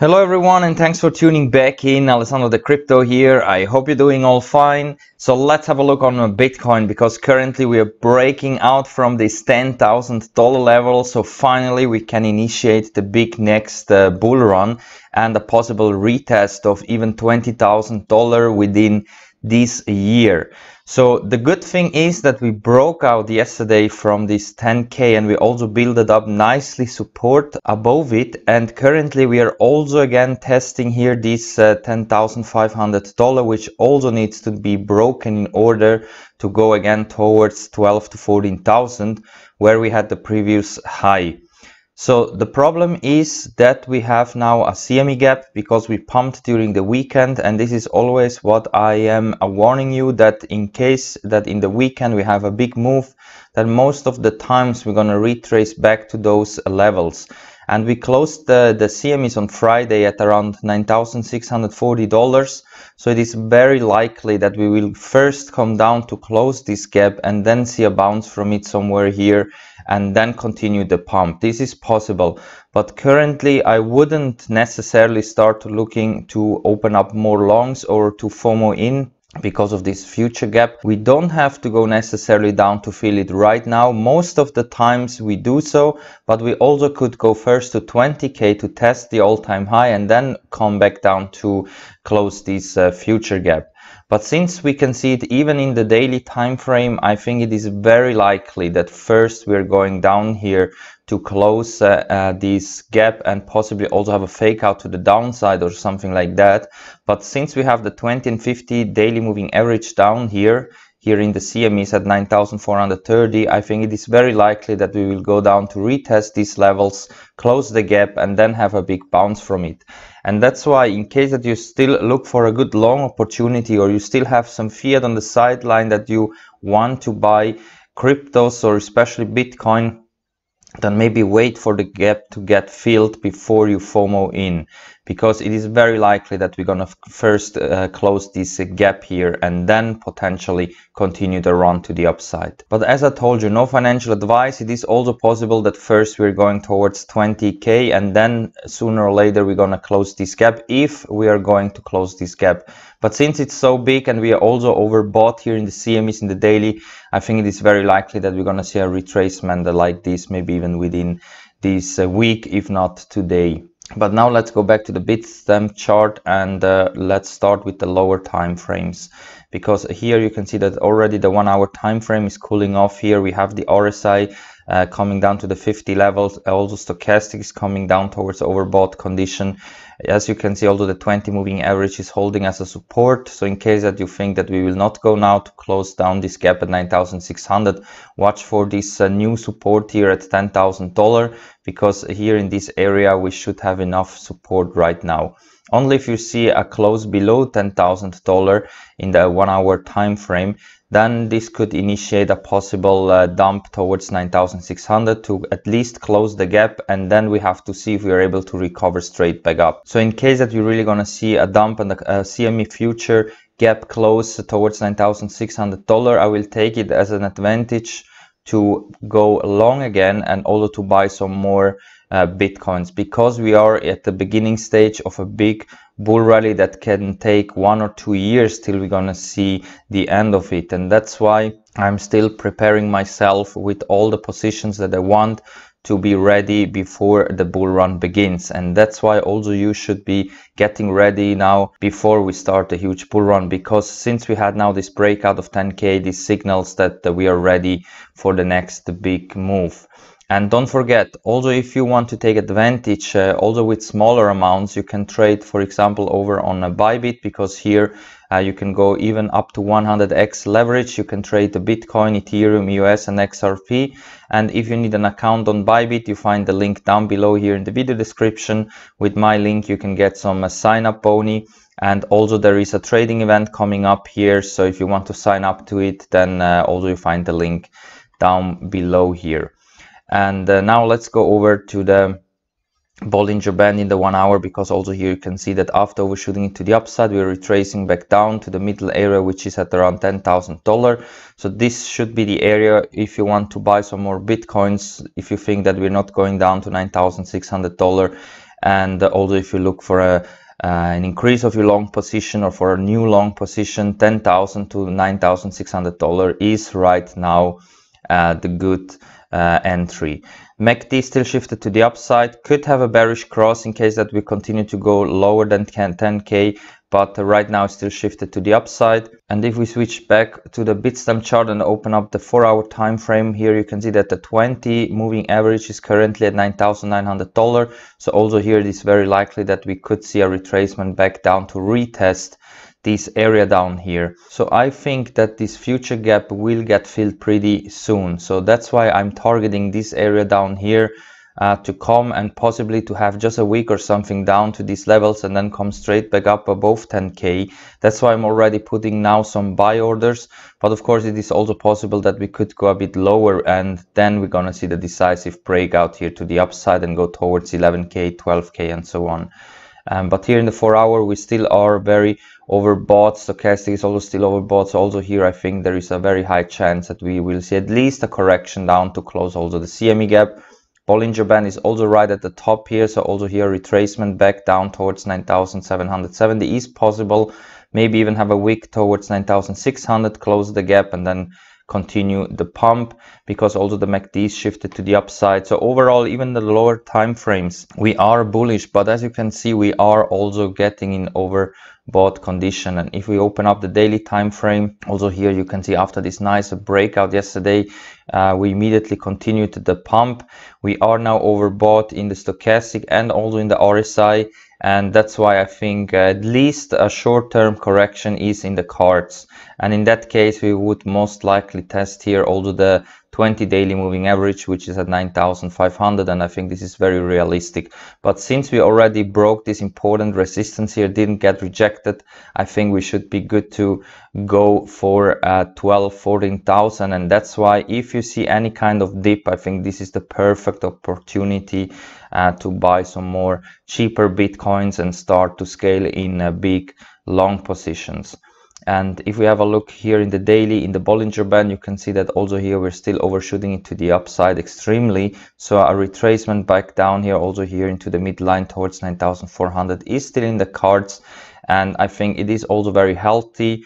Hello everyone and thanks for tuning back in. Alessandro the Crypto here. I hope you're doing all fine. So let's have a look on Bitcoin because currently we are breaking out from this $10,000 level. So finally we can initiate the big next uh, bull run and a possible retest of even $20,000 within this year. So the good thing is that we broke out yesterday from this 10K and we also built it up nicely support above it. And currently we are also again testing here this uh, $10,500, which also needs to be broken in order to go again towards 12 to 14,000 where we had the previous high. So the problem is that we have now a CME gap because we pumped during the weekend and this is always what I am uh, warning you that in case that in the weekend we have a big move that most of the times we're going to retrace back to those levels and we closed the, the CMEs on Friday at around $9,640. So it is very likely that we will first come down to close this gap and then see a bounce from it somewhere here and then continue the pump. This is possible, but currently I wouldn't necessarily start looking to open up more longs or to FOMO in because of this future gap. We don't have to go necessarily down to fill it right now. Most of the times we do so, but we also could go first to 20k to test the all-time high and then come back down to close this uh, future gap. But since we can see it even in the daily time frame, I think it is very likely that first we're going down here to close uh, uh, this gap and possibly also have a fake out to the downside or something like that. But since we have the 20 and 50 daily moving average down here, here in the CME is at 9,430. I think it is very likely that we will go down to retest these levels, close the gap and then have a big bounce from it. And that's why in case that you still look for a good long opportunity or you still have some fiat on the sideline that you want to buy cryptos or especially Bitcoin, then maybe wait for the gap to get filled before you FOMO in because it is very likely that we're going to first uh, close this uh, gap here and then potentially continue the run to the upside. But as I told you, no financial advice. It is also possible that first we're going towards 20k and then sooner or later we're going to close this gap if we are going to close this gap. But since it's so big and we are also overbought here in the CMEs in the daily, I think it is very likely that we're going to see a retracement like this, maybe even within this uh, week, if not today. But now let's go back to the Bitstamp chart and uh, let's start with the lower time frames because here you can see that already the one hour time frame is cooling off here we have the RSI uh, coming down to the 50 levels. Also stochastic is coming down towards overbought condition. As you can see, although the 20 moving average is holding as a support. So in case that you think that we will not go now to close down this gap at 9,600, watch for this uh, new support here at $10,000 because here in this area, we should have enough support right now only if you see a close below $10,000 in the one hour time frame then this could initiate a possible uh, dump towards 9600 to at least close the gap and then we have to see if we are able to recover straight back up so in case that we're really going to see a dump and the cme future gap close towards 9600 dollar i will take it as an advantage to go long again and also to buy some more uh, bitcoins because we are at the beginning stage of a big bull rally that can take one or two years till we're gonna see the end of it and that's why i'm still preparing myself with all the positions that i want to be ready before the bull run begins and that's why also you should be getting ready now before we start a huge bull run because since we had now this breakout of 10k this signals that we are ready for the next big move and don't forget, also if you want to take advantage, uh, also with smaller amounts, you can trade, for example, over on a Bybit because here uh, you can go even up to 100x leverage. You can trade the Bitcoin, Ethereum, US, and XRP. And if you need an account on Bybit, you find the link down below here in the video description. With my link, you can get some uh, sign up pony and also there is a trading event coming up here so if you want to sign up to it then uh, also you find the link down below here and uh, now let's go over to the Bollinger Band in the one hour because also here you can see that after overshooting it to the upside we're retracing back down to the middle area which is at around ten thousand dollar so this should be the area if you want to buy some more bitcoins if you think that we're not going down to nine thousand six hundred dollar and uh, also if you look for a uh, an increase of your long position or for a new long position 10,000 to 9,600 dollar is right now uh, the good uh, entry. MACD still shifted to the upside, could have a bearish cross in case that we continue to go lower than 10k, but right now still shifted to the upside. And if we switch back to the Bitstamp chart and open up the 4 hour time frame here, you can see that the 20 moving average is currently at $9,900. So also here it is very likely that we could see a retracement back down to retest this area down here. So I think that this future gap will get filled pretty soon. So that's why I'm targeting this area down here uh, to come and possibly to have just a week or something down to these levels and then come straight back up above 10k that's why i'm already putting now some buy orders but of course it is also possible that we could go a bit lower and then we're gonna see the decisive breakout here to the upside and go towards 11k 12k and so on um, but here in the four hour we still are very overbought stochastic is also still overbought so also here i think there is a very high chance that we will see at least a correction down to close also the cme gap Bollinger Band is also right at the top here, so also here retracement back down towards 9,770 is possible. Maybe even have a week towards 9,600, close the gap and then continue the pump because also the MACD shifted to the upside. So overall, even the lower time frames, we are bullish, but as you can see, we are also getting in overbought condition. And if we open up the daily time frame, also here you can see after this nice breakout yesterday, uh, we immediately continued the pump. We are now overbought in the stochastic and also in the RSI. And that's why I think uh, at least a short-term correction is in the cards. And in that case, we would most likely test here also the 20 daily moving average, which is at 9,500. And I think this is very realistic. But since we already broke this important resistance here, didn't get rejected, I think we should be good to go for uh, 12, 14,000. And that's why if you see any kind of dip, I think this is the perfect opportunity uh, to buy some more cheaper Bitcoins and start to scale in uh, big long positions and if we have a look here in the daily in the bollinger band you can see that also here we're still overshooting it to the upside extremely so a retracement back down here also here into the midline towards 9400 is still in the cards and i think it is also very healthy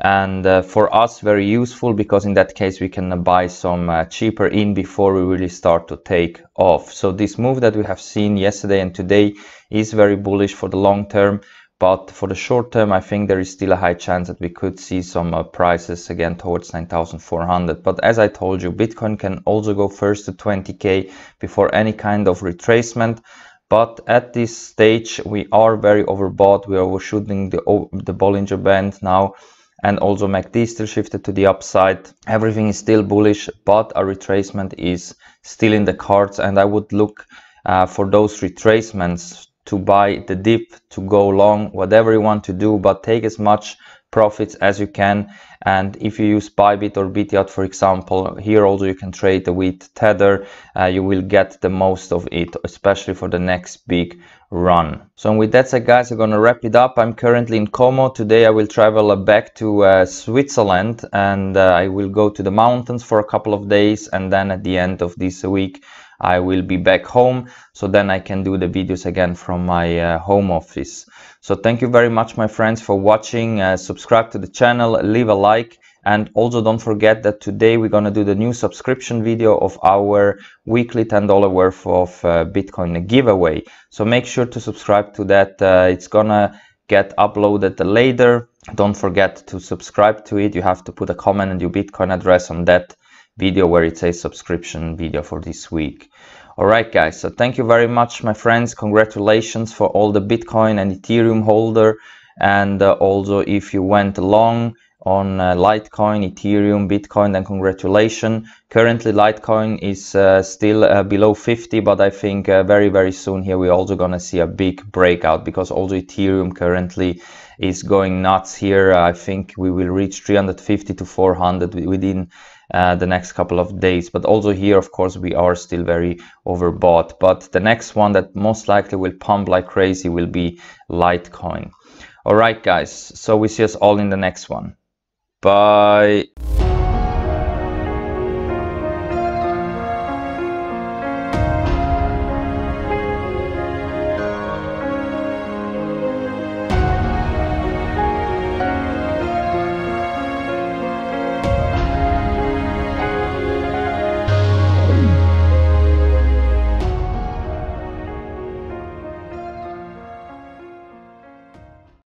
and uh, for us very useful because in that case we can uh, buy some uh, cheaper in before we really start to take off so this move that we have seen yesterday and today is very bullish for the long term but for the short term, I think there is still a high chance that we could see some uh, prices again towards 9,400. But as I told you, Bitcoin can also go first to 20K before any kind of retracement. But at this stage, we are very overbought. We are overshooting the, the Bollinger Band now and also MACD still shifted to the upside. Everything is still bullish, but a retracement is still in the cards and I would look uh, for those retracements to buy the dip to go long whatever you want to do but take as much profits as you can and if you use bybit or btot for example here also you can trade with tether uh, you will get the most of it especially for the next big run so with that said guys i'm gonna wrap it up i'm currently in como today i will travel uh, back to uh, switzerland and uh, i will go to the mountains for a couple of days and then at the end of this week I will be back home. So then I can do the videos again from my uh, home office. So thank you very much, my friends, for watching. Uh, subscribe to the channel, leave a like. And also don't forget that today we're going to do the new subscription video of our weekly $10 worth of uh, Bitcoin giveaway. So make sure to subscribe to that. Uh, it's going to get uploaded later. Don't forget to subscribe to it. You have to put a comment and your Bitcoin address on that video where it says subscription video for this week. All right, guys. So thank you very much, my friends. Congratulations for all the Bitcoin and Ethereum holder. And uh, also if you went long on uh, Litecoin, Ethereum, Bitcoin, then congratulations. Currently, Litecoin is uh, still uh, below 50, but I think uh, very, very soon here we're also going to see a big breakout because also Ethereum currently is going nuts here. I think we will reach 350 to 400 within uh, the next couple of days but also here of course we are still very overbought but the next one that most likely will pump like crazy will be litecoin all right guys so we see us all in the next one bye